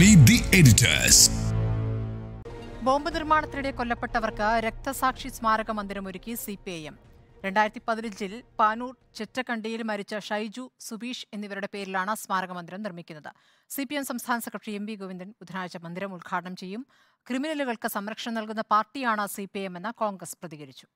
Meet the editors bomb നിർമ്മാണത്തിനിടെ കൊല്ലപ്പെട്ടവർക്ക് രക്തസാക്ഷി സ്മാരക മന്ദിരം ഒരുക്കി സി പി ഐ എം രണ്ടായിരത്തി പതിനഞ്ചിൽ പാനൂർ ചെറ്റക്കണ്ടിയിൽ മരിച്ച ഷൈജു സുബീഷ് എന്നിവരുടെ പേരിലാണ് സ്മാരക മന്ദിരം നിർമ്മിക്കുന്നത് സി പി എം സംസ്ഥാന സെക്രട്ടറി എം വി ഗോവിന്ദൻ ബുധനാഴ്ച മന്ദിരം ഉദ്ഘാടനം ചെയ്യും ക്രിമിനലുകൾക്ക് സംരക്ഷണം നൽകുന്ന പാർട്ടിയാണ് സി പി ഐ എം എന്ന് കോൺഗ്രസ് പ്രതികരിച്ചു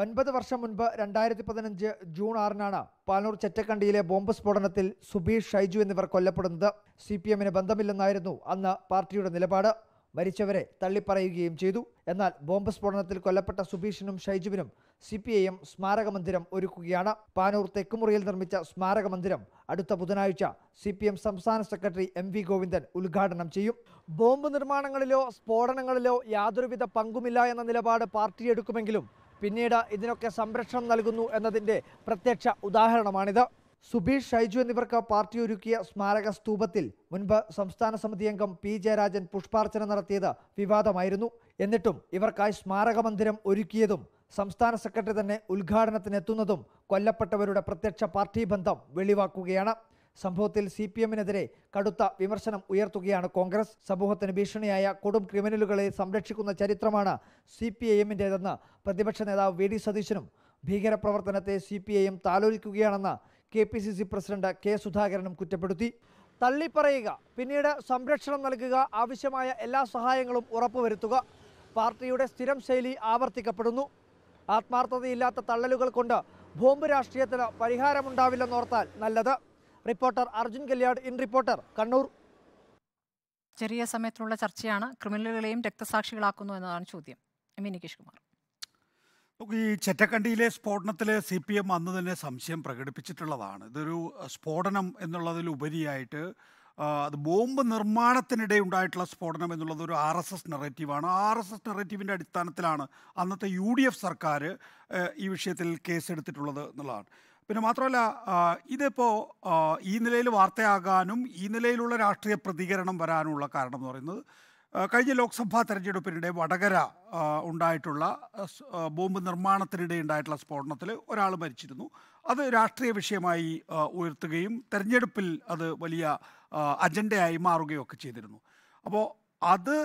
ഒൻപത് വർഷം മുൻപ് രണ്ടായിരത്തി പതിനഞ്ച് ജൂൺ ആറിനാണ് പാനൂർ ചെറ്റക്കണ്ടിയിലെ ബോംബ് സ്ഫോടനത്തിൽ സുബീഷ് ഷൈജു എന്നിവർ കൊല്ലപ്പെടുന്നത് സി പി എമ്മിന് ബന്ധമില്ലെന്നായിരുന്നു അന്ന് പാർട്ടിയുടെ നിലപാട് മരിച്ചവരെ തള്ളിപ്പറയുകയും ചെയ്തു എന്നാൽ ബോംബ് സ്ഫോടനത്തിൽ കൊല്ലപ്പെട്ട സുബീഷിനും ഷൈജുവിനും സി പി ഐ എം സ്മാരകമന്ദിരം ഒരുക്കുകയാണ് പാനൂർ തെക്കുമുറിയിൽ നിർമ്മിച്ച സ്മാരകമന്ദിരം അടുത്ത ബുധനാഴ്ച സി പി എം സംസ്ഥാന സെക്രട്ടറി എം വി ഗോവിന്ദൻ ഉദ്ഘാടനം ചെയ്യും ബോംബ് നിർമ്മാണങ്ങളിലോ സ്ഫോടനങ്ങളിലോ യാതൊരുവിധ പങ്കുമില്ല എന്ന നിലപാട് പാർട്ടി എടുക്കുമെങ്കിലും പിന്നീട് ഇതിനൊക്കെ സംരക്ഷണം നൽകുന്നു എന്നതിൻ്റെ പ്രത്യക്ഷ ഉദാഹരണമാണിത് സുബീഷ് ഷൈജു എന്നിവർക്ക് പാർട്ടി ഒരുക്കിയ സ്മാരക സ്തൂപത്തിൽ മുൻപ് സംസ്ഥാന സമിതി അംഗം പി ജയരാജൻ പുഷ്പാർച്ചന നടത്തിയത് വിവാദമായിരുന്നു എന്നിട്ടും ഇവർക്കായി സ്മാരക മന്ദിരം ഒരുക്കിയതും സംസ്ഥാന സെക്രട്ടറി തന്നെ ഉദ്ഘാടനത്തിനെത്തുന്നതും കൊല്ലപ്പെട്ടവരുടെ പ്രത്യക്ഷ പാർട്ടി ബന്ധം വെളിവാക്കുകയാണ് സംഭവത്തിൽ സി പി എമ്മിനെതിരെ കടുത്ത വിമർശനം ഉയർത്തുകയാണ് കോൺഗ്രസ് സമൂഹത്തിന് ഭീഷണിയായ കൊടും ക്രിമിനലുകളെ സംരക്ഷിക്കുന്ന ചരിത്രമാണ് സി പി ഐ എമ്മിൻ്റേതെന്ന് പ്രതിപക്ഷ നേതാവ് വി ഡി സതീശനും ഭീകരപ്രവർത്തനത്തെ സി പി ഐ എം താലോലിക്കുകയാണെന്ന് K P C C president K സുധാകരനും കുറ്റപ്പെടുത്തി തള്ളിപ്പറയുക പിന്നീട് സംരക്ഷണം നൽകുക ആവശ്യമായ എല്ലാ സഹായങ്ങളും ഉറപ്പുവരുത്തുക പാർട്ടിയുടെ സ്ഥിരം ശൈലി ആവർത്തിക്കപ്പെടുന്നു ആത്മാർത്ഥതയില്ലാത്ത തള്ളലുകൾ കൊണ്ട് ബോംബ് രാഷ്ട്രീയത്തിന് പരിഹാരമുണ്ടാവില്ലെന്നോർത്താൽ നല്ലത് reporter Arjun Kalyad in reporter Kannur ചെറിയ സമയത്തുള്ള ചർച്ചയാണ് ക്രിമിനലുകളെയും രക്തസാക്ഷികളാക്കുന്നു എന്നതാണ് ചോദ്യം എം വി നികേഷ് കുമാർ ഈ ചെറ്റക്കണ്ടിയിലെ സ്ഫോടനത്തിൽ സി പി എം അന്ന് തന്നെ സംശയം പ്രകടിപ്പിച്ചിട്ടുള്ളതാണ് ഇതൊരു സ്ഫോടനം എന്നുള്ളതിലുപരിയായിട്ട് അത് ബോംബ് നിർമ്മാണത്തിനിടെ ഉണ്ടായിട്ടുള്ള സ്ഫോടനം എന്നുള്ളത് ഒരു ആർ എസ് എസ് നെറേറ്റീവാണ് ആർ എസ് എസ് നെറേറ്റീവിൻ്റെ അടിസ്ഥാനത്തിലാണ് അന്നത്തെ യു ഡി എഫ് സർക്കാർ ഈ വിഷയത്തിൽ കേസെടുത്തിട്ടുള്ളത് എന്നുള്ളതാണ് പിന്നെ മാത്രമല്ല ഇതിപ്പോൾ ഈ നിലയിൽ വാർത്തയാകാനും ഈ നിലയിലുള്ള രാഷ്ട്രീയ പ്രതികരണം വരാനുമുള്ള കാരണം എന്ന് പറയുന്നത് കഴിഞ്ഞ ലോക്സഭാ തെരഞ്ഞെടുപ്പിനിടെ വടകര ഉണ്ടായിട്ടുള്ള ബോംബ് നിർമ്മാണത്തിനിടെ ഉണ്ടായിട്ടുള്ള സ്ഫോടനത്തിൽ ഒരാൾ മരിച്ചിരുന്നു അത് രാഷ്ട്രീയ വിഷയമായി ഉയർത്തുകയും തെരഞ്ഞെടുപ്പിൽ അത് വലിയ അജണ്ടയായി മാറുകയും ഒക്കെ ചെയ്തിരുന്നു അപ്പോൾ അത്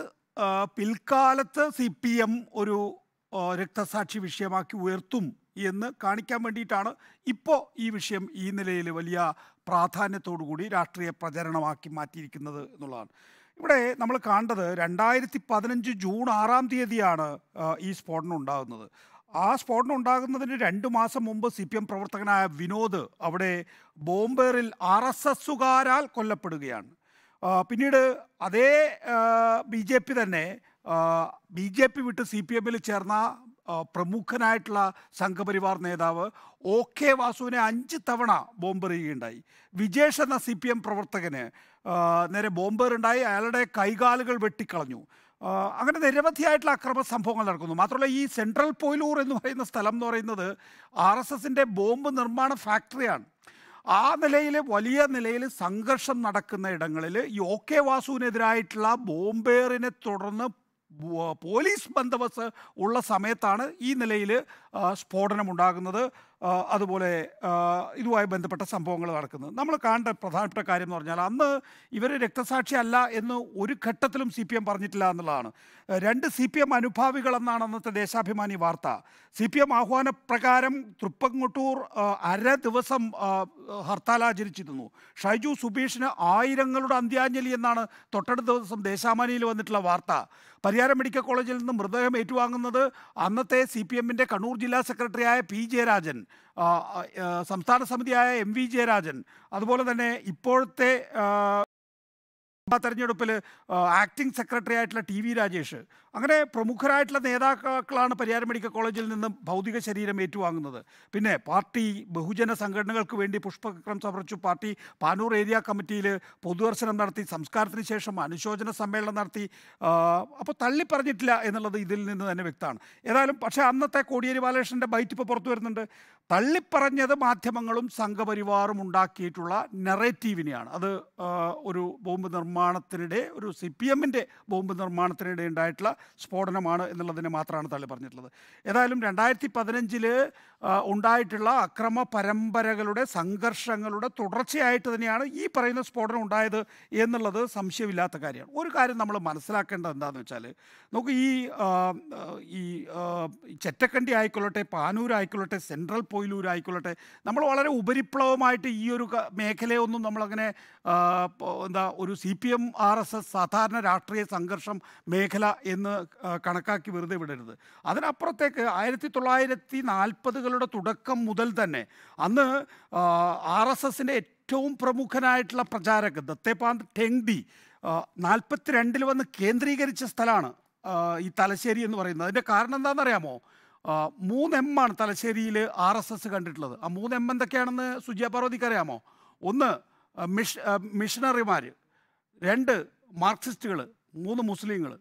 പിൽക്കാലത്ത് സി പി എം ഒരു രക്തസാക്ഷി വിഷയമാക്കി ഉയർത്തും എന്ന് കാണിക്കാൻ വേണ്ടിയിട്ടാണ് ഇപ്പോൾ ഈ വിഷയം ഈ നിലയിൽ വലിയ പ്രാധാന്യത്തോടുകൂടി രാഷ്ട്രീയ പ്രചരണമാക്കി മാറ്റിയിരിക്കുന്നത് എന്നുള്ളതാണ് ഇവിടെ നമ്മൾ കണ്ടത് രണ്ടായിരത്തി പതിനഞ്ച് ജൂൺ ആറാം തീയതിയാണ് ഈ സ്ഫോടനം ഉണ്ടാകുന്നത് ആ സ്ഫോടനം ഉണ്ടാകുന്നതിന് രണ്ട് മാസം മുമ്പ് സി പി എം പ്രവർത്തകനായ വിനോദ് അവിടെ ബോംബേറിൽ ആർ എസ് എസുകാരാൽ കൊല്ലപ്പെടുകയാണ് പിന്നീട് അതേ ബി ജെ പി തന്നെ ബി ജെ പി വിട്ട് സി പി എമ്മിൽ ചേർന്ന പ്രമുഖനായിട്ടുള്ള സംഘപരിവാർ നേതാവ് ഒ കെ വാസുവിനെ അഞ്ച് തവണ ബോംബെറിയുകയുണ്ടായി വിജേഷ് എന്ന സി പി എം പ്രവർത്തകന് നേരെ ബോംബെറുണ്ടായി അയാളുടെ കൈകാലുകൾ വെട്ടിക്കളഞ്ഞു അങ്ങനെ നിരവധിയായിട്ടുള്ള അക്രമ സംഭവങ്ങൾ നടക്കുന്നു മാത്രമല്ല ഈ സെൻട്രൽ പോയിലൂർ എന്ന് പറയുന്ന സ്ഥലം എന്ന് പറയുന്നത് ആർ എസ് എസിൻ്റെ ബോംബ് നിർമ്മാണ ഫാക്ടറിയാണ് ആ നിലയിൽ വലിയ നിലയിൽ സംഘർഷം നടക്കുന്ന ഇടങ്ങളിൽ ഈ ഒ കെ വാസുവിനെതിരായിട്ടുള്ള ബോംബേറിനെ തുടർന്ന് പോലീസ് ബന്ധവസ് ഉള്ള സമയത്താണ് ഈ നിലയിൽ സ്ഫോടനമുണ്ടാകുന്നത് അതുപോലെ ഇതുമായി ബന്ധപ്പെട്ട സംഭവങ്ങൾ നടക്കുന്നത് നമ്മൾ കാണേണ്ട പ്രധാനപ്പെട്ട കാര്യം എന്ന് പറഞ്ഞാൽ അന്ന് ഇവർ രക്തസാക്ഷിയല്ല എന്ന് ഒരു ഘട്ടത്തിലും സി പി എം പറഞ്ഞിട്ടില്ല എന്നുള്ളതാണ് രണ്ട് സി പി എം അനുഭാവികളെന്നാണ് അന്നത്തെ ദേശാഭിമാനി വാർത്ത സി പി എം ആഹ്വാന പ്രകാരം തൃപ്പങ്ങോട്ടൂർ അര ദിവസം ഹർത്താൽ ആചരിച്ചിരുന്നു ഷൈജു സുബീഷിന് ആയിരങ്ങളുടെ അന്ത്യാഞ്ജലി എന്നാണ് തൊട്ടടുത്ത ദിവസം ദേശാഭിമാനിയിൽ വന്നിട്ടുള്ള വാർത്ത പരിയാരം മെഡിക്കൽ കോളേജിൽ നിന്ന് മൃതദേഹം ഏറ്റുവാങ്ങുന്നത് അന്നത്തെ സി പി എമ്മിൻ്റെ കണ്ണൂർ ജില്ലാ സെക്രട്ടറിയായ പി ജയരാജൻ സംസ്ഥാന സമിതിയായ എം വി ജയരാജൻ അതുപോലെ തന്നെ ഇപ്പോഴത്തെ തെരഞ്ഞെടുപ്പിൽ ആക്ടിംഗ് സെക്രട്ടറി ആയിട്ടുള്ള ടി വി രാജേഷ് അങ്ങനെ പ്രമുഖരായിട്ടുള്ള നേതാക്കളാണ് പരിയാരം മെഡിക്കൽ കോളേജിൽ നിന്നും ഭൗതിക ശരീരം ഏറ്റുവാങ്ങുന്നത് പിന്നെ പാർട്ടി ബഹുജന സംഘടനകൾക്ക് വേണ്ടി പുഷ്പക്രം സമർപ്പിച്ചു പാർട്ടി പാനൂർ ഏരിയ കമ്മിറ്റിയിൽ പൊതുദർശനം നടത്തി സംസ്കാരത്തിന് ശേഷം അനുശോചന സമ്മേളനം നടത്തി അപ്പോൾ തള്ളി പറഞ്ഞിട്ടില്ല എന്നുള്ളത് ഇതിൽ നിന്ന് തന്നെ വ്യക്തമാണ് ഏതായാലും പക്ഷേ അന്നത്തെ കോടിയേരി ബാലകൃഷ്ണൻ്റെ ബൈറ്റ് ഇപ്പോൾ പുറത്തു വരുന്നുണ്ട് തള്ളിപ്പറഞ്ഞത് മാധ്യമങ്ങളും സംഘപരിവാറും ഉണ്ടാക്കിയിട്ടുള്ള നെറേറ്റീവിനെയാണ് അത് ഒരു ബോംബ് നിർമ്മാണത്തിനിടെ ഒരു സി പി എമ്മിൻ്റെ ബോംബ് നിർമ്മാണത്തിനിടെ ഉണ്ടായിട്ടുള്ള സ്ഫോടനമാണ് എന്നുള്ളതിനെ മാത്രമാണ് തള്ളി പറഞ്ഞിട്ടുള്ളത് ഏതായാലും രണ്ടായിരത്തി പതിനഞ്ചിൽ ഉണ്ടായിട്ടുള്ള അക്രമ പരമ്പരകളുടെ സംഘർഷങ്ങളുടെ തുടർച്ചയായിട്ട് തന്നെയാണ് ഈ പറയുന്ന സ്ഫോടനം ഉണ്ടായത് എന്നുള്ളത് സംശയമില്ലാത്ത കാര്യമാണ് ഒരു കാര്യം നമ്മൾ മനസ്സിലാക്കേണ്ടത് എന്താണെന്ന് വെച്ചാൽ നമുക്ക് ഈ ഈ ചെറ്റക്കണ്ടി ആയിക്കൊള്ളട്ടെ പാനൂർ ആയിക്കൊള്ളട്ടെ സെൻട്രൽ പോയിലൂർ ആയിക്കൊള്ളട്ടെ നമ്മൾ വളരെ ഉപരിപ്ലവമായിട്ട് ഈ ഒരു മേഖലയൊന്നും നമ്മളങ്ങനെ എന്താ ഒരു C P M R S S സാധാരണ രാഷ്ട്രീയ സംഘർഷം മേഖല എന്ന് കണക്കാക്കി വെറുതെ വിടരുത് അതിനപ്പുറത്തേക്ക് ആയിരത്തി തൊള്ളായിരത്തി നാൽപ്പതുകളുടെ തുടക്കം മുതൽ തന്നെ അന്ന് ആർ എസ് എസിൻ്റെ ഏറ്റവും പ്രമുഖനായിട്ടുള്ള പ്രചാരക് ദത്തേപാന്ത് ടെങ്ഡി നാൽപ്പത്തിരണ്ടിൽ വന്ന് കേന്ദ്രീകരിച്ച സ്ഥലമാണ് ഈ തലശ്ശേരി എന്ന് പറയുന്നത് അതിൻ്റെ കാരണം എന്താണെന്നറിയാമോ മൂന്ന് എം ആണ് തലശ്ശേരിയിൽ ആർ എസ് എസ് കണ്ടിട്ടുള്ളത് ആ മൂന്ന് എം എന്തൊക്കെയാണെന്ന് സുജിയ പാർവതിക്ക് അറിയാമോ ഒന്ന് മിഷ മിഷണറിമാർ രണ്ട് മാർക്സിസ്റ്റുകൾ മൂന്ന് മുസ്ലിങ്ങൾ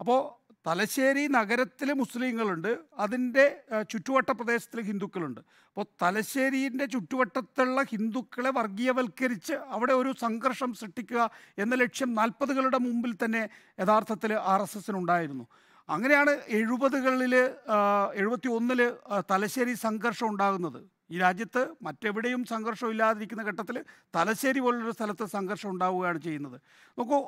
അപ്പോൾ തലശ്ശേരി നഗരത്തിൽ മുസ്ലിങ്ങളുണ്ട് അതിൻ്റെ ചുറ്റുവട്ട പ്രദേശത്തിൽ ഹിന്ദുക്കളുണ്ട് അപ്പോൾ തലശ്ശേരിൻ്റെ ചുറ്റുവട്ടത്തുള്ള ഹിന്ദുക്കളെ വർഗീയവൽക്കരിച്ച് അവിടെ ഒരു സംഘർഷം സൃഷ്ടിക്കുക എന്ന ലക്ഷ്യം നാൽപ്പതുകളുടെ മുമ്പിൽ തന്നെ യഥാർത്ഥത്തിൽ ആർ എസ് എസിനുണ്ടായിരുന്നു അങ്ങനെയാണ് എഴുപതുകളിൽ എഴുപത്തി ഒന്നിൽ തലശ്ശേരി സംഘർഷം ഉണ്ടാകുന്നത് ഈ രാജ്യത്ത് മറ്റെവിടെയും സംഘർഷം ഇല്ലാതിരിക്കുന്ന ഘട്ടത്തിൽ തലശ്ശേരി പോലുള്ള സ്ഥലത്ത് സംഘർഷം ഉണ്ടാവുകയാണ് ചെയ്യുന്നത് നോക്കൂ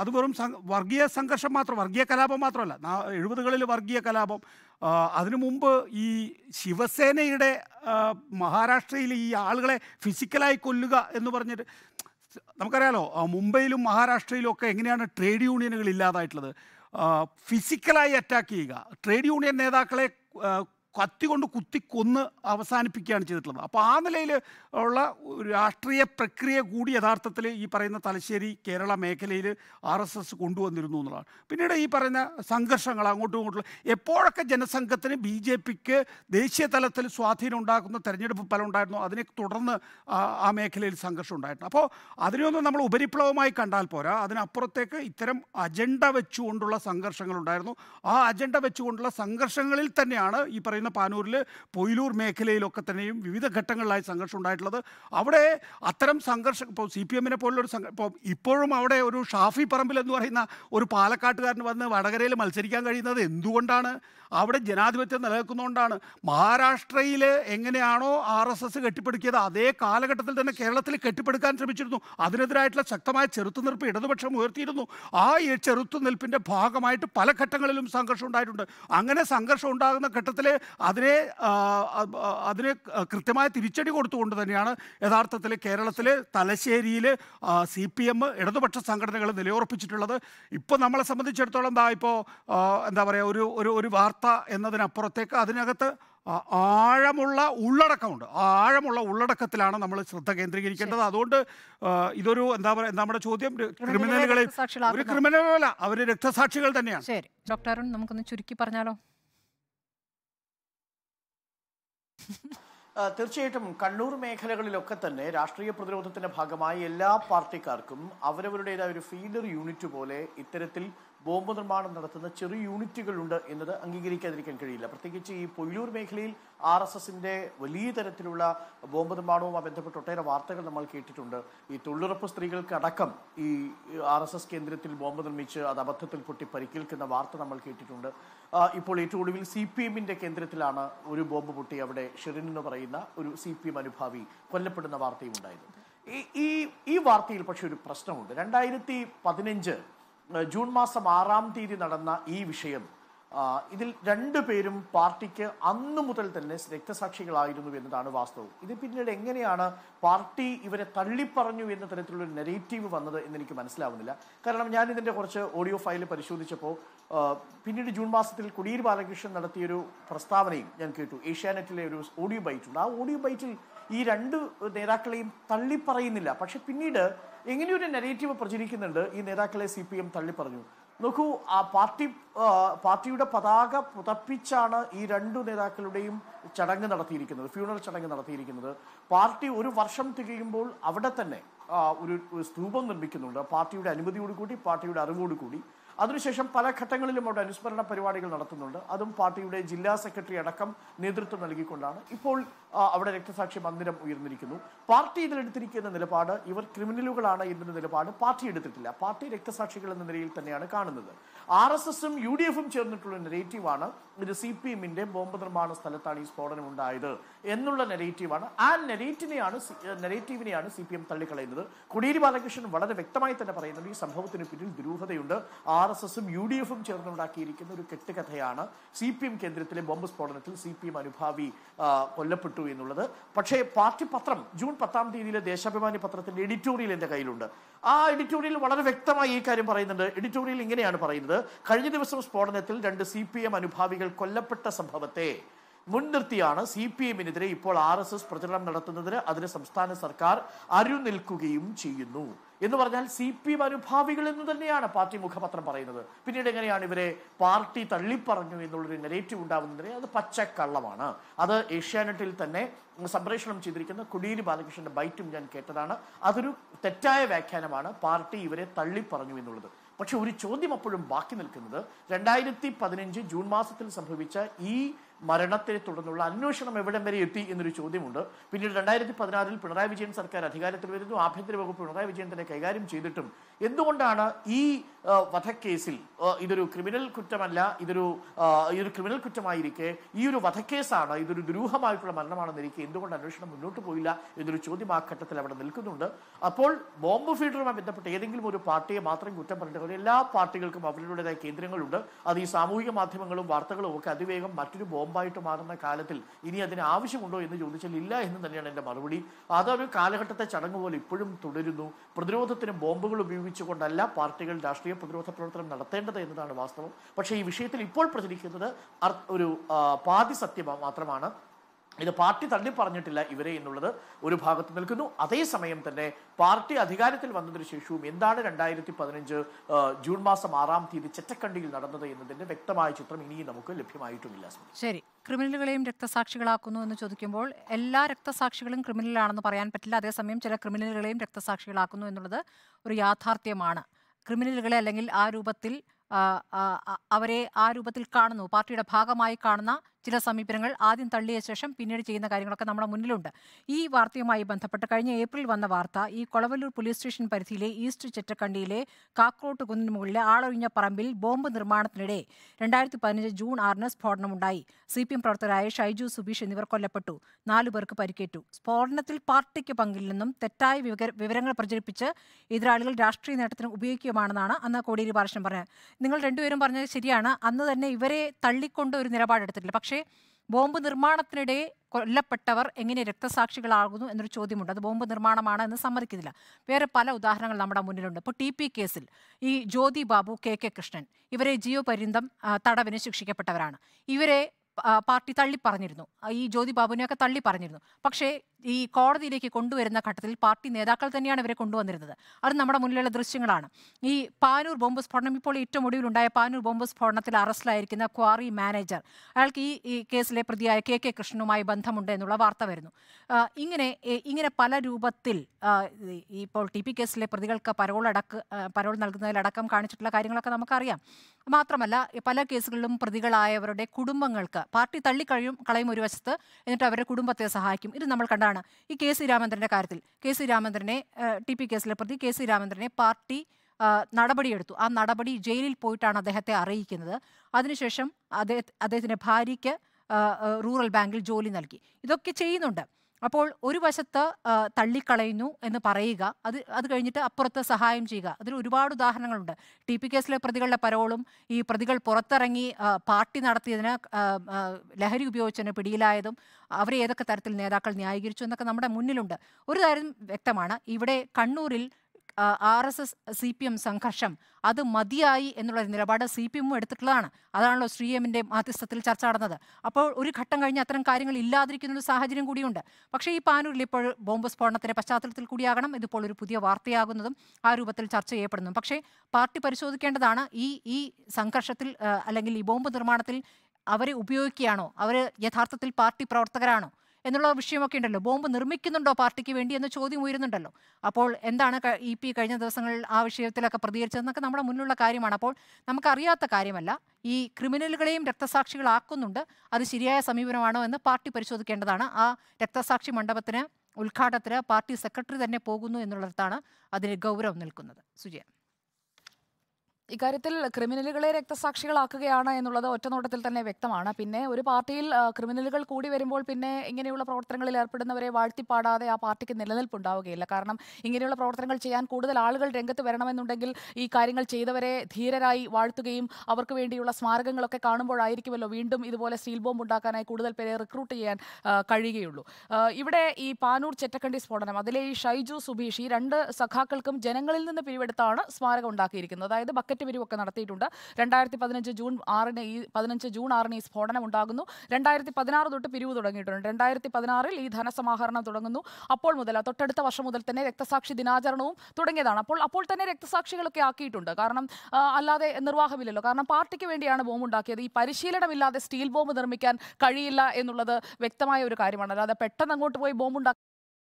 അത് വെറും വർഗീയ സംഘർഷം മാത്രം വർഗീയ കലാപം മാത്രമല്ല എഴുപതുകളിൽ വർഗീയ കലാപം അതിനു മുമ്പ് ഈ ശിവസേനയുടെ മഹാരാഷ്ട്രയിൽ ഈ ആളുകളെ ഫിസിക്കലായി കൊല്ലുക എന്ന് പറഞ്ഞിട്ട് നമുക്കറിയാലോ മുംബൈയിലും മഹാരാഷ്ട്രയിലും ഒക്കെ എങ്ങനെയാണ് ട്രേഡ് യൂണിയനുകൾ ഇല്ലാതായിട്ടുള്ളത് ഫിസിക്കലായി അറ്റാക്ക് ചെയ്യുക ട്രേഡ് യൂണിയൻ നേതാക്കളെ കത്തി കൊണ്ട് കുത്തി കൊന്ന് അവസാനിപ്പിക്കുകയാണ് ചെയ്തിട്ടുള്ളത് അപ്പോൾ ആ നിലയിൽ ഉള്ള രാഷ്ട്രീയ പ്രക്രിയ കൂടി യഥാർത്ഥത്തിൽ ഈ പറയുന്ന തലശ്ശേരി കേരള മേഖലയിൽ ആർ എസ് എസ് കൊണ്ടുവന്നിരുന്നു എന്നുള്ളതാണ് പിന്നീട് ഈ പറയുന്ന സംഘർഷങ്ങൾ അങ്ങോട്ടും ഇങ്ങോട്ടുള്ള എപ്പോഴൊക്കെ ജനസംഘത്തിന് ബി ജെ പിക്ക് ദേശീയ തലത്തിൽ സ്വാധീനം ഉണ്ടാക്കുന്ന തെരഞ്ഞെടുപ്പ് ഫലം ഉണ്ടായിരുന്നു അതിനെ തുടർന്ന് ആ മേഖലയിൽ സംഘർഷം ഉണ്ടായിരുന്നു അപ്പോൾ അതിനൊന്നും നമ്മൾ ഉപരിപ്ലവമായി കണ്ടാൽ പോരാ അതിനപ്പുറത്തേക്ക് ഇത്തരം അജണ്ട വെച്ചുകൊണ്ടുള്ള സംഘർഷങ്ങൾ ഉണ്ടായിരുന്നു ആ അജണ്ട വെച്ചുകൊണ്ടുള്ള സംഘർഷങ്ങളിൽ തന്നെയാണ് ഈ പറയുന്ന പറയുന്ന പാനൂരിൽ പൊയിലൂർ മേഖലയിലൊക്കെ തന്നെയും വിവിധ ഘട്ടങ്ങളിലായി സംഘർഷം ഉണ്ടായിട്ടുള്ളത് അവിടെ അത്തരം സംഘർഷം ഇപ്പോൾ സി പി എമ്മിനെ പോലുള്ളൊരു സംഘ ഇപ്പോൾ ഇപ്പോഴും അവിടെ ഒരു ഷാഫി പറമ്പിൽ എന്ന് പറയുന്ന ഒരു പാലക്കാട്ടുകാരൻ വന്ന് വടകരയിൽ മത്സരിക്കാൻ കഴിയുന്നത് എന്തുകൊണ്ടാണ് അവിടെ ജനാധിപത്യം നിലനിൽക്കുന്നതുകൊണ്ടാണ് മഹാരാഷ്ട്രയിൽ എങ്ങനെയാണോ ആർ എസ് എസ് കെട്ടിപ്പടുക്കിയത് അതേ കാലഘട്ടത്തിൽ തന്നെ കേരളത്തിൽ കെട്ടിപ്പടുക്കാൻ ശ്രമിച്ചിരുന്നു അതിനെതിരായിട്ടുള്ള ശക്തമായ ചെറുത്തുനിൽപ്പ് ഇടതുപക്ഷം ഉയർത്തിയിരുന്നു ആ ചെറുത്തുനിൽപ്പിൻ്റെ ഭാഗമായിട്ട് പല ഘട്ടങ്ങളിലും സംഘർഷം ഉണ്ടായിട്ടുണ്ട് അങ്ങനെ സംഘർഷം ഉണ്ടാകുന്ന ഘട്ടത്തിൽ അതിനെ അതിന് കൃത്യമായ തിരിച്ചടി കൊടുത്തുകൊണ്ട് തന്നെയാണ് യഥാർത്ഥത്തിൽ കേരളത്തിൽ തലശ്ശേരിയിൽ സി പി എം ഇടതുപക്ഷ സംഘടനകൾ നിലയുറപ്പിച്ചിട്ടുള്ളത് ഇപ്പോൾ നമ്മളെ സംബന്ധിച്ചിടത്തോളം എന്താ ഇപ്പോൾ എന്താ പറയുക ഒരു ഒരു വാർത്ത വാർത്ത എന്നതിനപ്പുറത്തേക്ക് അതിനകത്ത് ആഴമുള്ള ഉള്ളടക്കമുണ്ട് ആ ആഴമുള്ള ഉള്ളടക്കത്തിലാണ് നമ്മൾ ശ്രദ്ധ കേന്ദ്രീകരിക്കേണ്ടത് അതുകൊണ്ട് ഇതൊരു എന്താ പറയുക നമ്മുടെ ചോദ്യം ക്രിമിനലുകളെ ഒരു ക്രിമിനലല്ല അവർ രക്തസാക്ഷികൾ തന്നെയാണ് ശരി ഡോക്ടർ അരുൺ നമുക്കൊന്ന് ചുരുക്കി പറഞ്ഞാലോ തീർച്ചയായിട്ടും കണ്ണൂർ മേഖലകളിലൊക്കെ തന്നെ രാഷ്ട്രീയ പ്രതിരോധത്തിന്റെ ഭാഗമായി എല്ലാ പാർട്ടിക്കാർക്കും അവരവരുടേതായ ഒരു ഫീഡർ യൂണിറ്റ് പോലെ ഇത്തരത്തിൽ ബോംബ് നിർമ്മാണം നടത്തുന്ന ചെറിയ യൂണിറ്റുകളുണ്ട് എന്നത് അംഗീകരിക്കാതിരിക്കാൻ കഴിയില്ല പ്രത്യേകിച്ച് ഈ പൊയ്യൂർ മേഖലയിൽ ആർ എസ് എസിന്റെ വലിയ തരത്തിലുള്ള ബോംബ് നിർമ്മാണവുമായി ബന്ധപ്പെട്ട് ഒട്ടേറെ വാർത്തകൾ നമ്മൾ കേട്ടിട്ടുണ്ട് ഈ തൊഴിലുറപ്പ് സ്ത്രീകൾക്കടക്കം ഈ ആർ എസ് എസ് കേന്ദ്രത്തിൽ ബോംബ് നിർമ്മിച്ച് അത് അബദ്ധത്തിൽ പൊട്ടി പരിക്കേൽക്കുന്ന വാർത്ത നമ്മൾ കേട്ടിട്ടുണ്ട് ഇപ്പോൾ ഏറ്റവും ഒടുവിൽ സി പി എമ്മിന്റെ കേന്ദ്രത്തിലാണ് ഒരു ബോംബ് പൊട്ടി അവിടെ ഷെറിൻ എന്ന് പറയുന്ന ഒരു സി പി എം അനുഭാവി കൊല്ലപ്പെടുന്ന വാർത്തയും ഉണ്ടായിരുന്നു ഈ ഈ വാർത്തയിൽ പക്ഷെ ഒരു പ്രശ്നമുണ്ട് രണ്ടായിരത്തി പതിനഞ്ച് ജൂൺ മാസം ആറാം തീയതി നടന്ന ഈ വിഷയം ഇതിൽ രണ്ടു പേരും പാർട്ടിക്ക് അന്നു മുതൽ തന്നെ രക്തസാക്ഷികളായിരുന്നു എന്നതാണ് വാസ്തവം ഇത് പിന്നീട് എങ്ങനെയാണ് പാർട്ടി ഇവരെ തള്ളിപ്പറഞ്ഞു എന്ന തരത്തിലുള്ള നെഗറ്റീവ് വന്നത് എനിക്ക് മനസ്സിലാവുന്നില്ല കാരണം ഞാൻ ഇതിന്റെ കുറച്ച് ഓഡിയോ ഫയൽ പരിശോധിച്ചപ്പോൾ പിന്നീട് ജൂൺ മാസത്തിൽ കൊടിയേരി ബാലകൃഷ്ണൻ നടത്തിയൊരു പ്രസ്താവനയും ഞാൻ കേട്ടു ഏഷ്യാനെറ്റിലെ ഒരു ഓഡിയോ ബൈറ്റ് ഉണ്ട് ആ ഓഡിയോ ബൈറ്റിൽ ഈ രണ്ട് നേതാക്കളെയും തള്ളിപ്പറയുന്നില്ല പക്ഷെ പിന്നീട് എങ്ങനെയൊരു നെഗറ്റീവ് പ്രചരിക്കുന്നുണ്ട് ഈ നേതാക്കളെ സി പി എം തള്ളിപ്പറഞ്ഞു നോക്കൂ ആ പാർട്ടി പാർട്ടിയുടെ പതാക പുതപ്പിച്ചാണ് ഈ രണ്ടു നേതാക്കളുടെയും ചടങ്ങ് നടത്തിയിരിക്കുന്നത് ഫ്യൂണറൽ ചടങ്ങ് നടത്തിയിരിക്കുന്നത് പാർട്ടി ഒരു വർഷം തികയുമ്പോൾ അവിടെ തന്നെ ഒരു സ്തൂപം നിർമ്മിക്കുന്നുണ്ട് പാർട്ടിയുടെ അനുമതിയോടുകൂടി പാർട്ടിയുടെ അറിവോടുകൂടി അതിനുശേഷം പല ഘട്ടങ്ങളിലും അവിടെ അനുസ്മരണ പരിപാടികൾ നടത്തുന്നുണ്ട് അതും പാർട്ടിയുടെ ജില്ലാ സെക്രട്ടറി അടക്കം നേതൃത്വം നൽകിക്കൊണ്ടാണ് ഇപ്പോൾ അവിടെ രക്തസാക്ഷി മന്ദിരം ഉയർന്നിരിക്കുന്നു പാർട്ടി ഇതിലെടുത്തിരിക്കുന്ന നിലപാട് ഇവർ ക്രിമിനലുകളാണ് എന്നൊരു നിലപാട് പാർട്ടി എടുത്തിട്ടില്ല പാർട്ടി രക്തസാക്ഷികൾ എന്ന നിലയിൽ തന്നെയാണ് കാണുന്നത് ആർ എസ് എസും യു ഡി എഫും ചേർന്നിട്ടുള്ള നെറേറ്റീവാണ് ഇത് സി പി എമ്മിന്റെ ബോംബ് നിർമ്മാണ സ്ഥലത്താണ് ഈ സ്ഫോടനം ഉണ്ടായത് എന്നുള്ള നെറേറ്റീവാണ് ആ നെറേറ്റീവിനെയാണ് നെറേറ്റീവിനെയാണ് സി പി എം തള്ളിക്കളയുന്നത് കോടിയേരി ബാലകൃഷ്ണൻ വളരെ വ്യക്തമായി തന്നെ പറയുന്നത് ഈ സംഭവത്തിന് പിന്നിൽ ദുരൂഹതയുണ്ട് ആർ എസ് എസും യു ഡി എഫും ചേർന്നുണ്ടാക്കിയിരിക്കുന്ന ഒരു കെട്ടുകഥയാണ് സി പി എം കേന്ദ്രത്തിലെ ബോംബ് സ്ഫോടനത്തിൽ സി പി എം അനുഭാവി കൊല്ലപ്പെട്ടു ആവശ്യപ്പെട്ടു എന്നുള്ളത് പക്ഷേ പാർട്ടി പത്രം ജൂൺ പത്താം തീയതിയിലെ ദേശാഭിമാനി പത്രത്തിന്റെ എഡിറ്റോറിയൽ എന്റെ കയ്യിലുണ്ട് ആ എഡിറ്റോറിയൽ വളരെ വ്യക്തമായി ഈ കാര്യം പറയുന്നുണ്ട് എഡിറ്റോറിയൽ ഇങ്ങനെയാണ് പറയുന്നത് കഴിഞ്ഞ ദിവസം സ്ഫോടനത്തിൽ രണ്ട് സി പി എം അനുഭാവികൾ കൊല്ലപ്പെട്ട സംഭവത്തെ മുൻനിർത്തിയാണ് സി പി എമ്മിനെതിരെ ഇപ്പോൾ ആർ എസ് എസ് പ്രചരണം നടത്തുന്നതിന് അതിന് സംസ്ഥാന സർക്കാർ അരുനിൽക്കുകയും ചെയ്യുന്നു എന്ന് പറഞ്ഞാൽ സി പി എം അനുഭാവികൾ എന്ന് തന്നെയാണ് പാർട്ടി മുഖപത്രം പറയുന്നത് പിന്നീട് എങ്ങനെയാണ് ഇവരെ പാർട്ടി തള്ളിപ്പറഞ്ഞു എന്നുള്ളൊരു നെറേറ്റീവ് ഉണ്ടാവുന്നതിനെ അത് പച്ചക്കള്ളമാണ് അത് ഏഷ്യാനെറ്റിൽ തന്നെ സംപ്രേഷണം ചെയ്തിരിക്കുന്ന കൊടിയേരി ബാലകൃഷ്ണന്റെ ബൈറ്റും ഞാൻ കേട്ടതാണ് അതൊരു തെറ്റായ വ്യാഖ്യാനമാണ് പാർട്ടി ഇവരെ തള്ളിപ്പറഞ്ഞു എന്നുള്ളത് പക്ഷെ ഒരു ചോദ്യം അപ്പോഴും ബാക്കി നിൽക്കുന്നത് രണ്ടായിരത്തി പതിനഞ്ച് ജൂൺ മാസത്തിൽ സംഭവിച്ച ഈ മരണത്തെ തുടർന്നുള്ള അന്വേഷണം എവിടം വരെ എത്തി എന്നൊരു ചോദ്യമുണ്ട് പിന്നീട് രണ്ടായിരത്തി പതിനാറിൽ പിണറായി വിജയൻ സർക്കാർ അധികാരത്തിൽ വരുന്നു ആഭ്യന്തര വകുപ്പ് പിണറായി വിജയൻ തന്നെ കൈകാര്യം ചെയ്തിട്ടും എന്തുകൊണ്ടാണ് ഈ വധക്കേസിൽ ഇതൊരു ക്രിമിനൽ കുറ്റമല്ല ഇതൊരു ഇതൊരു ക്രിമിനൽ കുറ്റമായിരിക്കെ ഈ ഒരു വധക്കേസാണ് ഇതൊരു ദുരൂഹമായിട്ടുള്ള മരണമാണെന്നിരിക്കെ എന്തുകൊണ്ട് അന്വേഷണം മുന്നോട്ട് പോയില്ല എന്നൊരു ചോദ്യം ആ ഘട്ടത്തിൽ അവിടെ നിൽക്കുന്നുണ്ട് അപ്പോൾ ബോംബ് ഫീഡറുമായി ബന്ധപ്പെട്ട് ഏതെങ്കിലും ഒരു പാർട്ടിയെ മാത്രം കുറ്റം പറഞ്ഞിട്ട് എല്ലാ പാർട്ടികൾക്കും അവരുടേതായ കേന്ദ്രങ്ങളുണ്ട് അത് ഈ സാമൂഹിക മാധ്യമങ്ങളും വാർത്തകളും ഒക്കെ അതിവേഗം മറ്റൊരു ബോംബ് ബോംബായിട്ട് മാറുന്ന കാലത്തിൽ ഇനി അതിന് ആവശ്യമുണ്ടോ എന്ന് ചോദിച്ചാൽ ഇല്ല എന്ന് തന്നെയാണ് എൻ്റെ മറുപടി അതൊരു കാലഘട്ടത്തെ ചടങ്ങ് പോലെ ഇപ്പോഴും തുടരുന്നു പ്രതിരോധത്തിന് ബോംബുകൾ ഉപയോഗിച്ചുകൊണ്ടല്ല പാർട്ടികൾ രാഷ്ട്രീയ പ്രതിരോധ പ്രവർത്തനം നടത്തേണ്ടത് എന്നതാണ് വാസ്തവം പക്ഷേ ഈ വിഷയത്തിൽ ഇപ്പോൾ പ്രചരിക്കുന്നത് ഒരു പാതി സത്യം മാത്രമാണ് ഇത് പാർട്ടി തള്ളി പറഞ്ഞിട്ടില്ല ഇവരെ എന്നുള്ളത് ഒരു ഭാഗത്ത് നിൽക്കുന്നു അതേസമയം തന്നെ പാർട്ടി അധികാരത്തിൽ വന്നതിന് ശേഷവും എന്താണ് രണ്ടായിരത്തി പതിനഞ്ച് ജൂൺ മാസം ആറാം തീയതി ചെറ്റക്കണ്ടിയിൽ നടന്നത് എന്നതിന്റെ വ്യക്തമായ ചിത്രം ഇനിയും നമുക്ക് ലഭ്യമായിട്ടുമില്ല ശരി ക്രിമിനലുകളെയും രക്തസാക്ഷികളാക്കുന്നു എന്ന് ചോദിക്കുമ്പോൾ എല്ലാ രക്തസാക്ഷികളും ക്രിമിനലാണെന്ന് പറയാൻ പറ്റില്ല അതേസമയം ചില ക്രിമിനലുകളെയും രക്തസാക്ഷികളാക്കുന്നു എന്നുള്ളത് ഒരു യാഥാർത്ഥ്യമാണ് ക്രിമിനലുകളെ അല്ലെങ്കിൽ ആ രൂപത്തിൽ അവരെ ആ രൂപത്തിൽ കാണുന്നു പാർട്ടിയുടെ ഭാഗമായി കാണുന്ന ചില സമീപനങ്ങൾ ആദ്യം തള്ളിയ ശേഷം പിന്നീട് ചെയ്യുന്ന കാര്യങ്ങളൊക്കെ നമ്മുടെ മുന്നിലുണ്ട് ഈ വാർത്തയുമായി ബന്ധപ്പെട്ട് കഴിഞ്ഞ ഏപ്രിൽ വന്ന വാർത്ത ഈ കൊളവല്ലൂർ പോലീസ് സ്റ്റേഷൻ പരിധിയിലെ ഈസ്റ്റ് ചെറ്റക്കണ്ടിയിലെ കാക്കോട്ട് കുന്നിന് മുകളിലെ ആളൊഴിഞ്ഞ പറമ്പിൽ ബോംബ് നിർമ്മാണത്തിനിടെ രണ്ടായിരത്തി പതിനഞ്ച് ജൂൺ ആറിന് സ്ഫോടനമുണ്ടായി സി പി എം പ്രവർത്തകരായ ഷൈജു സുബീഷ് എന്നിവർ കൊല്ലപ്പെട്ടു നാലു പേർക്ക് പരിക്കേറ്റു സ്ഫോടനത്തിൽ പാർട്ടിക്ക് പങ്കില്ലെന്നും തെറ്റായ വിവരങ്ങൾ പ്രചരിപ്പിച്ച് എതിരാളികൾ രാഷ്ട്രീയ നേട്ടത്തിന് ഉപയോഗിക്കുകയാണെന്നാണ് അന്ന് കോടിയേരി ബാലകൃഷ്ണൻ പറഞ്ഞത് നിങ്ങൾ രണ്ടുപേരും പറഞ്ഞത് ശരിയാണ് അന്ന് തന്നെ ഇവരെ തള്ളിക്കൊണ്ട് ഒരു നിലപാടെടുത്തിട്ടില്ല പക്ഷേ പക്ഷേ ബോംബ് നിർമ്മാണത്തിനിടെ കൊല്ലപ്പെട്ടവർ എങ്ങനെ രക്തസാക്ഷികളാകുന്നു എന്നൊരു ചോദ്യമുണ്ട് അത് ബോംബ് നിർമ്മാണമാണ് എന്ന് സമ്മതിക്കുന്നില്ല വേറെ പല ഉദാഹരണങ്ങൾ നമ്മുടെ മുന്നിലുണ്ട് ഇപ്പോൾ ടി പി കേസിൽ ഈ ജ്യോതി ബാബു കെ കെ കൃഷ്ണൻ ഇവരെ ജീവപര്യന്തം തടവിന് ശിക്ഷിക്കപ്പെട്ടവരാണ് ഇവരെ പാർട്ടി തള്ളി പറഞ്ഞിരുന്നു ഈ ജ്യോതി ബാബുവിനെയൊക്കെ തള്ളി പറഞ്ഞിരുന്നു പക്ഷേ ഈ കോടതിയിലേക്ക് കൊണ്ടുവരുന്ന ഘട്ടത്തിൽ പാർട്ടി നേതാക്കൾ തന്നെയാണ് ഇവരെ കൊണ്ടുവന്നിരുന്നത് അത് നമ്മുടെ മുന്നിലുള്ള ദൃശ്യങ്ങളാണ് ഈ പാനൂർ ബോംബ് സ്ഫോടനം ഇപ്പോൾ ഏറ്റവും ഒടുവിലുണ്ടായ പാനൂർ ബോംബ് സ്ഫോടനത്തിൽ അറസ്റ്റിലായിരിക്കുന്ന ക്വാറി മാനേജർ അയാൾക്ക് ഈ ഈ കേസിലെ പ്രതിയായ കെ കെ കൃഷ്ണനുമായി ബന്ധമുണ്ട് എന്നുള്ള വാർത്ത വരുന്നു ഇങ്ങനെ ഇങ്ങനെ പല രൂപത്തിൽ ഇപ്പോൾ ടി പി കേസിലെ പ്രതികൾക്ക് പരോൾ അടക്ക് പരോൾ നൽകുന്നതിലടക്കം കാണിച്ചിട്ടുള്ള കാര്യങ്ങളൊക്കെ നമുക്കറിയാം മാത്രമല്ല പല കേസുകളിലും പ്രതികളായവരുടെ കുടുംബങ്ങൾക്ക് പാർട്ടി തള്ളിക്കഴിയും കളയും ഒരു വശത്ത് എന്നിട്ട് അവരുടെ കുടുംബത്തെ സഹായിക്കും ഇത് നമ്മൾ കണ്ട എന്താണ് ഈ കെ സി രാമചന്ദ്രൻ്റെ കാര്യത്തിൽ കെ സി രാമചന്ദ്രനെ ടി പി കേസിലെ പ്രതി കെ സി രാമചന്ദ്രനെ പാർട്ടി നടപടിയെടുത്തു ആ നടപടി ജയിലിൽ പോയിട്ടാണ് അദ്ദേഹത്തെ അറിയിക്കുന്നത് അതിനുശേഷം അദ്ദേഹ അദ്ദേഹത്തിൻ്റെ ഭാര്യയ്ക്ക് റൂറൽ ബാങ്കിൽ ജോലി നൽകി ഇതൊക്കെ ചെയ്യുന്നുണ്ട് അപ്പോൾ ഒരു വശത്ത് തള്ളിക്കളയുന്നു എന്ന് പറയുക അത് അത് കഴിഞ്ഞിട്ട് അപ്പുറത്ത് സഹായം ചെയ്യുക അതിൽ ഒരുപാട് ഉദാഹരണങ്ങളുണ്ട് ടി പി കേസിലെ പ്രതികളുടെ പരോളും ഈ പ്രതികൾ പുറത്തിറങ്ങി പാർട്ടി നടത്തിയതിന് ലഹരി ഉപയോഗിച്ചതിന് പിടിയിലായതും അവരെ ഏതൊക്കെ തരത്തിൽ നേതാക്കൾ ന്യായീകരിച്ചു എന്നൊക്കെ നമ്മുടെ മുന്നിലുണ്ട് ഒരു കാര്യം വ്യക്തമാണ് ഇവിടെ കണ്ണൂരിൽ R S S C P M സംഘർഷം അത് മതിയായി എന്നുള്ള നിലപാട് സി പി എമ്മും എടുത്തിട്ടുള്ളതാണ് അതാണല്ലോ ശ്രീ എമ്മിൻ്റെ മാധ്യസ്ഥത്തിൽ ചർച്ച നടന്നത് അപ്പോൾ ഒരു ഘട്ടം കഴിഞ്ഞ് അത്തരം കാര്യങ്ങൾ ഇല്ലാതിരിക്കുന്ന ഒരു സാഹചര്യം കൂടിയുണ്ട് പക്ഷേ ഈ പാനൂരിൽ ഇപ്പോൾ ബോംബ് സ്ഫോടനത്തിൻ്റെ പശ്ചാത്തലത്തിൽ കൂടിയാകണം ഇതിപ്പോൾ ഒരു പുതിയ വാർത്തയാകുന്നതും ആ രൂപത്തിൽ ചർച്ച ചെയ്യപ്പെടുന്നു പക്ഷേ പാർട്ടി പരിശോധിക്കേണ്ടതാണ് ഈ ഈ സംഘർഷത്തിൽ അല്ലെങ്കിൽ ഈ ബോംബ് നിർമ്മാണത്തിൽ അവരെ ഉപയോഗിക്കുകയാണോ അവർ യഥാർത്ഥത്തിൽ പാർട്ടി പ്രവർത്തകരാണോ എന്നുള്ള വിഷയമൊക്കെ ഉണ്ടല്ലോ ബോംബ് നിർമ്മിക്കുന്നുണ്ടോ പാർട്ടിക്ക് വേണ്ടി എന്ന ചോദ്യം ഉയരുന്നുണ്ടല്ലോ അപ്പോൾ എന്താണ് ഇ പി കഴിഞ്ഞ ദിവസങ്ങളിൽ ആ വിഷയത്തിലൊക്കെ പ്രതികരിച്ചതെന്നൊക്കെ നമ്മുടെ മുന്നിലുള്ള കാര്യമാണ് അപ്പോൾ നമുക്കറിയാത്ത കാര്യമല്ല ഈ ക്രിമിനലുകളെയും രക്തസാക്ഷികളാക്കുന്നുണ്ട് അത് ശരിയായ സമീപനമാണോ എന്ന് പാർട്ടി പരിശോധിക്കേണ്ടതാണ് ആ രക്തസാക്ഷി മണ്ഡപത്തിന് ഉദ്ഘാടനത്തിന് പാർട്ടി സെക്രട്ടറി തന്നെ പോകുന്നു എന്നുള്ളിടത്താണ് അതിന് ഗൗരവം നിൽക്കുന്നത് സുജയ ഇക്കാര്യത്തിൽ ക്രിമിനലുകളെ രക്തസാക്ഷികളാക്കുകയാണ് എന്നുള്ളത് ഒറ്റനോട്ടത്തിൽ തന്നെ വ്യക്തമാണ് പിന്നെ ഒരു പാർട്ടിയിൽ ക്രിമിനലുകൾ കൂടി വരുമ്പോൾ പിന്നെ ഇങ്ങനെയുള്ള പ്രവർത്തനങ്ങളിൽ ഏർപ്പെടുന്നവരെ വാഴ്ത്തിപ്പാടാതെ ആ പാർട്ടിക്ക് നിലനിൽപ്പുണ്ടാവുകയില്ല കാരണം ഇങ്ങനെയുള്ള പ്രവർത്തനങ്ങൾ ചെയ്യാൻ കൂടുതൽ ആളുകൾ രംഗത്ത് വരണമെന്നുണ്ടെങ്കിൽ ഈ കാര്യങ്ങൾ ചെയ്തവരെ ധീരരായി വാഴ്ത്തുകയും അവർക്ക് വേണ്ടിയുള്ള സ്മാരകങ്ങളൊക്കെ കാണുമ്പോഴായിരിക്കുമല്ലോ വീണ്ടും ഇതുപോലെ സ്റ്റീൽ ബോംബ് ഉണ്ടാക്കാനായി കൂടുതൽ പേരെ റിക്രൂട്ട് ചെയ്യാൻ കഴിയുകയുള്ളൂ ഇവിടെ ഈ പാനൂർ ചെറ്റക്കണ്ടി സ്ഫോടനം അതിലെ ഈ ഷൈജു സുബീഷ് ഈ രണ്ട് സഖാക്കൾക്കും ജനങ്ങളിൽ നിന്ന് പിരിവെടുത്താണ് സ്മാരകം ഉണ്ടാക്കിയിരിക്കുന്നത് അതായത് ബക്കറ്റ് റോക്കറ്റ് പിരിവൊക്കെ നടത്തിയിട്ടുണ്ട് രണ്ടായിരത്തി പതിനഞ്ച് ജൂൺ ആറിന് ഈ പതിനഞ്ച് ജൂൺ ആറിന് ഈ സ്ഫോടനം ഉണ്ടാകുന്നു രണ്ടായിരത്തി പതിനാറ് തൊട്ട് പിരിവ് തുടങ്ങിയിട്ടുണ്ട് രണ്ടായിരത്തി പതിനാറിൽ ഈ ധനസമാഹരണം തുടങ്ങുന്നു അപ്പോൾ മുതൽ തൊട്ടടുത്ത വർഷം മുതൽ തന്നെ രക്തസാക്ഷി ദിനാചരണവും തുടങ്ങിയതാണ് അപ്പോൾ അപ്പോൾ തന്നെ രക്തസാക്ഷികളൊക്കെ ആക്കിയിട്ടുണ്ട് കാരണം അല്ലാതെ നിർവാഹമില്ലല്ലോ കാരണം പാർട്ടിക്ക് വേണ്ടിയാണ് ബോംബ് ഉണ്ടാക്കിയത് ഈ പരിശീലനമില്ലാതെ സ്റ്റീൽ ബോംബ് നിർമ്മിക്കാൻ കഴിയില്ല എന്നുള്ളത് വ്യക്തമായ ഒരു കാര്യമാണ് അല്ലാതെ പെട്ടെന്ന് അങ്ങോട്ട് പോയി ബോംബ്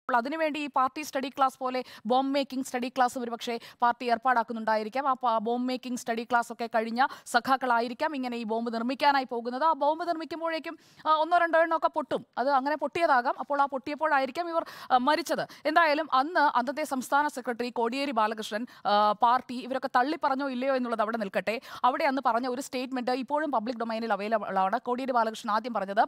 അപ്പോൾ അതിനുവേണ്ടി ഈ പാർട്ടി സ്റ്റഡി ക്ലാസ് പോലെ ബോംബ് മേക്കിംഗ് സ്റ്റഡി ക്ലാസ് ഒരുപക്ഷെ പാർട്ടി ഏർപ്പാടാക്കുന്നുണ്ടായിരിക്കാം ആ ബോംബ് മേക്കിംഗ് സ്റ്റഡി ക്ലാസ് ഒക്കെ കഴിഞ്ഞ സഖാക്കളായിരിക്കാം ഇങ്ങനെ ഈ ബോംബ് നിർമ്മിക്കാനായി പോകുന്നത് ആ ബോംബ് നിർമ്മിക്കുമ്പോഴേക്കും ഒന്നോ രണ്ടോ എണ്ണോ ഒക്കെ പൊട്ടും അത് അങ്ങനെ പൊട്ടിയതാകാം അപ്പോൾ ആ പൊട്ടിയപ്പോഴായിരിക്കാം ഇവർ മരിച്ചത് എന്തായാലും അന്ന് അന്നത്തെ സംസ്ഥാന സെക്രട്ടറി കോടിയേരി ബാലകൃഷ്ണൻ പാർട്ടി ഇവരൊക്കെ തള്ളി പറഞ്ഞോ ഇല്ലയോ എന്നുള്ളത് അവിടെ നിൽക്കട്ടെ അവിടെ അന്ന് പറഞ്ഞ ഒരു സ്റ്റേറ്റ്മെന്റ് ഇപ്പോഴും പബ്ലിക് ഡൊമൈനിൽ അവൈലബിൾ ആണ് കോടിയേരി ബാലകൃഷ്ണൻ ആദ്യം പറഞ്ഞത്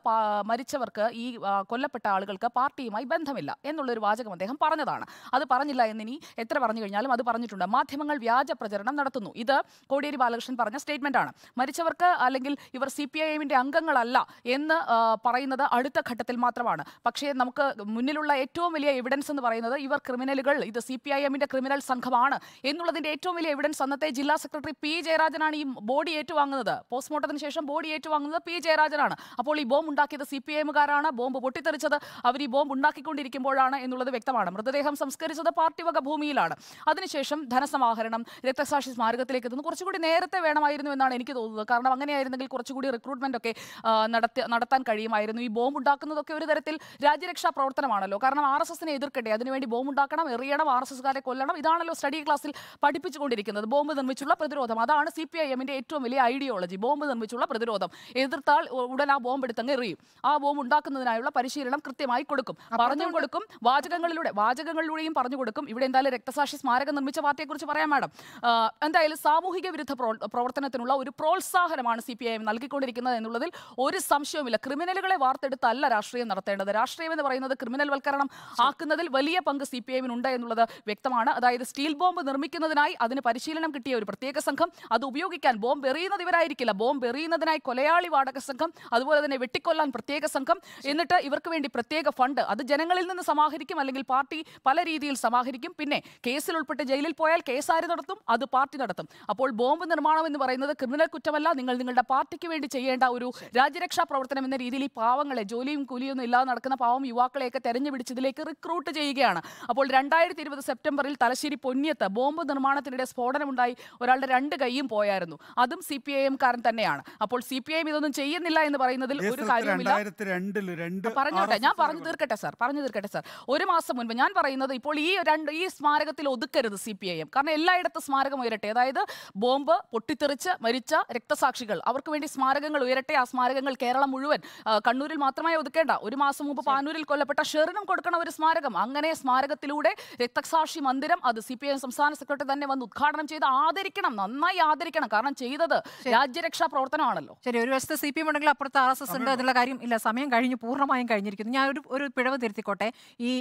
മരിച്ചവർക്ക് ഈ കൊല്ലപ്പെട്ട ആളുകൾക്ക് പാർട്ടിയുമായി ബന്ധമില്ല എന്നുള്ള എന്നുള്ള ഒരു വാചകം അദ്ദേഹം പറഞ്ഞതാണ് അത് പറഞ്ഞില്ല എന്നിനി എത്ര പറഞ്ഞു കഴിഞ്ഞാലും അത് പറഞ്ഞിട്ടുണ്ട് മാധ്യമങ്ങൾ വ്യാജ പ്രചരണം നടത്തുന്നു ഇത് കോടിയേരി ബാലകൃഷ്ണൻ പറഞ്ഞ സ്റ്റേറ്റ്മെന്റ് ആണ് മരിച്ചവർക്ക് അല്ലെങ്കിൽ ഇവർ സി പി ഐ എമ്മിന്റെ അംഗങ്ങളല്ല എന്ന് പറയുന്നത് അടുത്ത ഘട്ടത്തിൽ മാത്രമാണ് പക്ഷേ നമുക്ക് മുന്നിലുള്ള ഏറ്റവും വലിയ എവിഡൻസ് എന്ന് പറയുന്നത് ഇവർ ക്രിമിനലുകൾ ഇത് സി പി ഐ എമ്മിന്റെ ക്രിമിനൽ സംഘമാണ് എന്നുള്ളതിന്റെ ഏറ്റവും വലിയ എവിഡൻസ് അന്നത്തെ ജില്ലാ സെക്രട്ടറി പി ജയരാജനാണ് ഈ ബോഡി ഏറ്റുവാങ്ങുന്നത് പോസ്റ്റ്മോർട്ടത്തിന് ശേഷം ബോഡി ഏറ്റുവാങ്ങുന്നത് പി ജയരാജനാണ് അപ്പോൾ ഈ ബോംബ് ഉണ്ടാക്കിയത് സി പി ഐ എമ്മുകാരാണ് ബോംബ് പൊട്ടിത്തെറിച്ചത് അവർ ഈ ബോംബ് ഉണ്ടാക്കിക്കൊണ്ടിരിക്കുമ്പോഴാണ് എന്നുള്ളത് വ്യക്തമാണ് മൃതദേഹം സംസ്കരിച്ചത് പാർട്ടിവക ഭൂമിയിലാണ് അതിനുശേഷം ധനസമാഹരണം രക്തസാക്ഷി സ്മാരകത്തിലേക്ക് എത്തുന്നു കുറച്ചുകൂടി നേരത്തെ വേണമായിരുന്നു എന്നാണ് എനിക്ക് തോന്നുന്നത് കാരണം അങ്ങനെയായിരുന്നെങ്കിൽ കുറച്ചുകൂടി റിക്രൂട്ട്മെന്റ് ഒക്കെ നടത്താൻ കഴിയുമായിരുന്നു ഈ ബോംബ് ഉണ്ടാക്കുന്നതൊക്കെ ഒരു തരത്തിൽ രാജ്യരക്ഷാ പ്രവർത്തനമാണല്ലോ കാരണം ആർ എസ് എസിനെ എതിർക്കട്ടെ അതിനുവേണ്ടി ബോംബ് ഉണ്ടാക്കണം എറിയണം ആർ എസ് എസ്കാരെ കൊല്ലണം ഇതാണല്ലോ സ്റ്റഡി ക്ലാസ്സിൽ പഠിപ്പിച്ചുകൊണ്ടിരിക്കുന്നത് ബോംബ് നിർമ്മിച്ചുള്ള പ്രതിരോധം അതാണ് സി പി ഐ എമ്മിന്റെ ഏറ്റവും വലിയ ഐഡിയോളജി ബോംബ് നിർമ്മിച്ചുള്ള പ്രതിരോധം എതിർത്താൽ ഉടൻ ആ ബോംബ് എടുത്തങ്ങ് എറിയും ആ ബോംബ് ഉണ്ടാക്കുന്നതിനായുള്ള പരിശീലനം കൃത്യമായി കൊടുക്കും പറഞ്ഞു കൊടുക്കും വാചകങ്ങളിലൂടെ വാചകങ്ങളിലൂടെയും പറഞ്ഞു കൊടുക്കും ഇവിടെ എന്തായാലും രക്തസാക്ഷി സ്മാരകം നിർമ്മിച്ച പാർട്ടിയെക്കുറിച്ച് പറയാം മാഡം എന്തായാലും സാമൂഹിക വിരുദ്ധ പ്രവർത്തനത്തിനുള്ള ഒരു പ്രോത്സാഹനമാണ് സി പി ഐ എം നൽകിക്കൊണ്ടിരിക്കുന്നത് എന്നുള്ളതിൽ ഒരു സംശയവുമില്ല ക്രിമിനലുകളെ വാർത്തെടുത്തല്ല രാഷ്ട്രീയം നടത്തേണ്ടത് രാഷ്ട്രീയം എന്ന് പറയുന്നത് ക്രിമിനൽ വൽക്കരണം ആക്കുന്നതിൽ വലിയ പങ്ക് സി പി ഐമിനുണ്ട് എന്നുള്ളത് വ്യക്തമാണ് അതായത് സ്റ്റീൽ ബോംബ് നിർമ്മിക്കുന്നതിനായി അതിന് പരിശീലനം കിട്ടിയ ഒരു പ്രത്യേക സംഘം അത് ഉപയോഗിക്കാൻ ബോംബ് എറിയുന്നത് ഇവരായിരിക്കില്ല ബോംബ് എറിയുന്നതിനായി കൊലയാളി വാടക സംഘം അതുപോലെ തന്നെ വെട്ടിക്കൊല്ലാൻ പ്രത്യേക സംഘം എന്നിട്ട് ഇവർക്ക് വേണ്ടി പ്രത്യേക ഫണ്ട് അത് ജനങ്ങളിൽ നിന്ന് സമാഹരിക്കും സമാഹരിക്കും അല്ലെങ്കിൽ പാർട്ടി പല രീതിയിൽ സമാഹരിക്കും പിന്നെ കേസിൽ ഉൾപ്പെട്ട് ജയിലിൽ പോയാൽ കേസാരി നടത്തും അത് പാർട്ടി നടത്തും അപ്പോൾ ബോംബ് നിർമ്മാണം എന്ന് പറയുന്നത് ക്രിമിനൽ കുറ്റമല്ല നിങ്ങൾ നിങ്ങളുടെ പാർട്ടിക്ക് വേണ്ടി ചെയ്യേണ്ട ഒരു രാജ്യരക്ഷാ പ്രവർത്തനം എന്ന രീതിയിൽ ഈ പാവങ്ങളെ ജോലിയും കൂലിയൊന്നും ഇല്ലാതെ നടക്കുന്ന പാവം യുവാക്കളെയൊക്കെ തെരഞ്ഞു പിടിച്ചതിലേക്ക് റിക്രൂട്ട് ചെയ്യുകയാണ് അപ്പോൾ രണ്ടായിരത്തി ഇരുപത് സെപ്റ്റംബറിൽ തലശ്ശേരി പൊന്നിയത്ത് ബോംബ് നിർമ്മാണത്തിനിടെ സ്ഫോടനമുണ്ടായി ഒരാളുടെ രണ്ട് കൈയും പോയായിരുന്നു അതും സി പി ഐ കാരൻ തന്നെയാണ് അപ്പോൾ സി പി ഐ ഇതൊന്നും ചെയ്യുന്നില്ല എന്ന് പറയുന്നതിൽ ഒരു കാര്യമില്ല പറഞ്ഞോട്ടെ ഞാൻ പറഞ്ഞു തീർക്കട്ടെ സാർ പറഞ്ഞു തീർക്കട്ടെ സാർ ഒരു മാസം മുൻപ് ഞാൻ പറയുന്നത് ഇപ്പോൾ ഈ രണ്ട് ഈ സ്മാരകത്തിൽ ഒതുക്കരുത് സി പി ഐ എം കാരണം എല്ലായിടത്തും സ്മാരകം ഉയരട്ടെ അതായത് ബോംബ് പൊട്ടിത്തെറിച്ച് മരിച്ച രക്തസാക്ഷികൾ അവർക്ക് വേണ്ടി സ്മാരകങ്ങൾ ഉയരട്ടെ ആ സ്മാരകങ്ങൾ കേരളം മുഴുവൻ കണ്ണൂരിൽ മാത്രമായി ഒതുക്കേണ്ട ഒരു മാസം മുമ്പ് പാനൂരിൽ കൊല്ലപ്പെട്ട ഷെറിനും കൊടുക്കണ ഒരു സ്മാരകം അങ്ങനെ സ്മാരകത്തിലൂടെ രക്തസാക്ഷി മന്ദിരം അത് സി സംസ്ഥാന സെക്രട്ടറി തന്നെ വന്ന് ഉദ്ഘാടനം ചെയ്ത് ആദരിക്കണം നന്നായി ആദരിക്കണം കാരണം ചെയ്തത് രാജ്യരക്ഷാ പ്രവർത്തനമാണല്ലോ ശരി ഒരു വശത്ത് സി പി എം ഉണ്ടെങ്കിൽ അപ്പുറത്ത് ആർ എസ് എസ് ഉണ്ട് എന്നുള്ള കാര്യം ഇല്ല സമയം കഴിഞ്ഞ് പൂർണ്ണമായും കഴിഞ്ഞിരിക്കുന്നു ഞാൻ ഒരു ഒരു പിഴവ് തിരുത്തിക്കോട്ടെ ഈ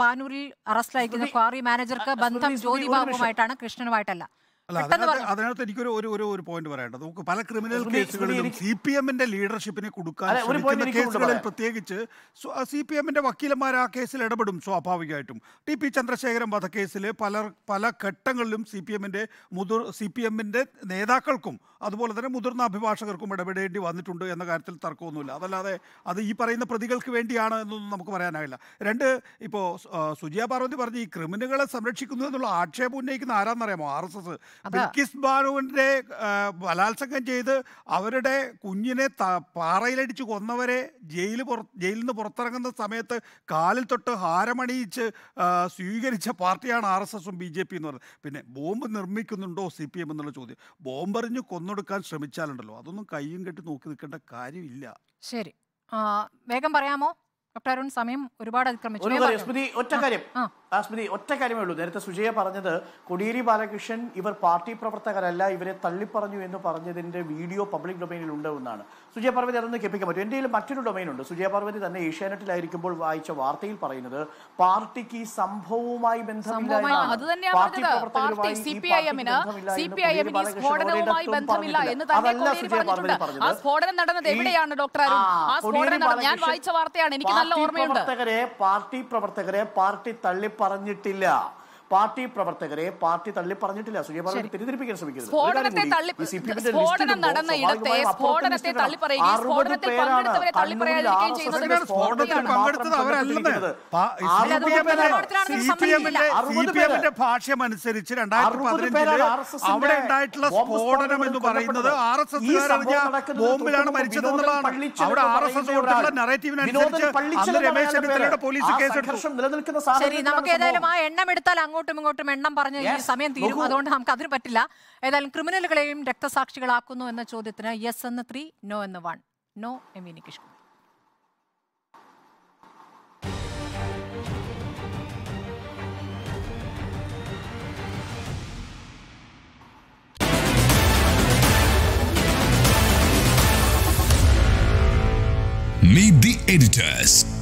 പാനൂരിൽ അറസ്റ്റിലായിരിക്കുന്ന ക്വാറി മാനേജർക്ക് ബന്ധം ജ്യോതി ബാബുമായിട്ടാണ് കൃഷ്ണനുമായിട്ടല്ല അതിനകത്ത് എനിക്കൊരു ഒരു ഒരു ഒരു പോയിന്റ് പറയട്ടെ നമുക്ക് പല ക്രിമിനൽ കേസുകളിലും സി പി എമ്മിന്റെ ലീഡർഷിപ്പിനെ കൊടുക്കാൻ ശ്രമിക്കുന്ന കേസുകളിൽ പ്രത്യേകിച്ച് സി പി എമ്മിന്റെ വക്കീലന്മാർ ആ കേസിൽ ഇടപെടും സ്വാഭാവികമായിട്ടും ടി പി ചന്ദ്രശേഖരൻ വധക്കേസിൽ പല പല ഘട്ടങ്ങളിലും സി പി എമ്മിന്റെ മുതിർ സി പി എമ്മിന്റെ നേതാക്കൾക്കും അതുപോലെ തന്നെ മുതിർന്ന അഭിഭാഷകർക്കും ഇടപെടേണ്ടി വന്നിട്ടുണ്ട് എന്ന കാര്യത്തിൽ തർക്കമൊന്നുമില്ല അതല്ലാതെ അത് ഈ പറയുന്ന പ്രതികൾക്ക് വേണ്ടിയാണ് എന്നൊന്നും നമുക്ക് പറയാനാകില്ല രണ്ട് ഇപ്പോൾ സുജിയ പാർവതി പറഞ്ഞ് ഈ ക്രിമിനലുകളെ സംരക്ഷിക്കുന്നു എന്നുള്ള ആക്ഷേപം ഉന്നയിക്കുന്ന ആരാന്നറിയാമോ ആർ എസ് എസ് ബിൽക്കിസ് ബാനുവിൻ്റെ ബലാത്സംഗം ചെയ്ത് അവരുടെ കുഞ്ഞിനെ പാറയിലടിച്ച് കൊന്നവരെ ജയിലിൽ പുറ ജയിലിൽ നിന്ന് പുറത്തിറങ്ങുന്ന സമയത്ത് കാലിൽ തൊട്ട് ഹാരമണിയിച്ച് സ്വീകരിച്ച പാർട്ടിയാണ് ആർ എസ് എസും ബി ജെ പി എന്ന് പറയുന്നത് പിന്നെ ബോംബ് നിർമ്മിക്കുന്നുണ്ടോ സി പി എം എന്നുള്ള ചോദ്യം ബോംബെറിഞ്ഞ് കൊന്ന തുറന്നെടുക്കാൻ ശ്രമിച്ചാലുണ്ടല്ലോ അതൊന്നും കയ്യും കെട്ടി നോക്കി നിൽക്കേണ്ട കാര്യമില്ല ശരി വേഗം പറയാമോ ഡോക്ടർ അരുൺ സമയം ഒരുപാട് അതിക്രമിച്ചു സ്മൃതി ഒറ്റ കാര്യം സ്മൃതി ഒറ്റ കാര്യമേ ഉള്ളൂ നേരത്തെ സുജയ പറഞ്ഞത് കൊടിയേരി ബാലകൃഷ്ണൻ ഇവർ പാർട്ടി പ്രവർത്തകരല്ല ഇവരെ തള്ളിപ്പറഞ്ഞു എന്ന് പറഞ്ഞതിന്റെ വീഡിയോ പബ്ലിക് ഡൊമൈനിൽ ഉണ്ട് എന്നാണ് സുജയ പാർവതി അതൊന്ന് കേൾപ്പിക്കാൻ പറ്റും എൻ്റെ മറ്റൊരു ഡൊമൈൻ ഉണ്ട് സുജയ പാർവതി തന്നെ ഏഷ്യാനെറ്റിലായിരിക്കുമ്പോൾ വായിച്ച വാർത്തയിൽ പറയുന്നത് പാർട്ടിക്ക് സംഭവവുമായി ബന്ധമില്ല എന്ന് പറഞ്ഞത് ഞാൻ വായിച്ച വാർത്തയാണ് എനിക്ക് നല്ല പ്രവർത്തകരെ പാർട്ടി പ്രവർത്തകരെ പാർട്ടി തള്ളിപ്പറഞ്ഞിട്ടില്ല പാർട്ടി പ്രവർത്തകരെ പാർട്ടി തള്ളി പറഞ്ഞിട്ടില്ല സുജയ പറഞ്ഞു തിരിതിരിപ്പിക്കാൻ ശ്രമിക്കുന്നത് ഭാഷ്യം അനുസരിച്ച് അവിടെ ഉണ്ടായിട്ടുള്ള സ്ഫോടനം എന്ന് പറയുന്നത് ആർ എസ് എസ് ബോംബിലാണ് മരിച്ചത് എന്നുള്ളതാണ് അവിടെ ആർ എസ് എസ് നറേറ്റീവിനനുസരിച്ച് പോലീസ് നമുക്ക് ഏതായാലും ആ എണ്ണം എടുത്താൽ അങ്ങോട്ട് അങ്ങോട്ടും ഇങ്ങോട്ടും എണ്ണം പറഞ്ഞ് ഈ സമയം തീരും അതുകൊണ്ട് നമുക്ക് അതിന് പറ്റില്ല ഏതായാലും ക്രിമിനലുകളെയും രക്തസാക്ഷികളാക്കുന്നു എന്ന ചോദ്യത്തിന് യെസ് എന്ന് ത്രീ നോ എന്ന് one no M V Nikesh Meet the editors.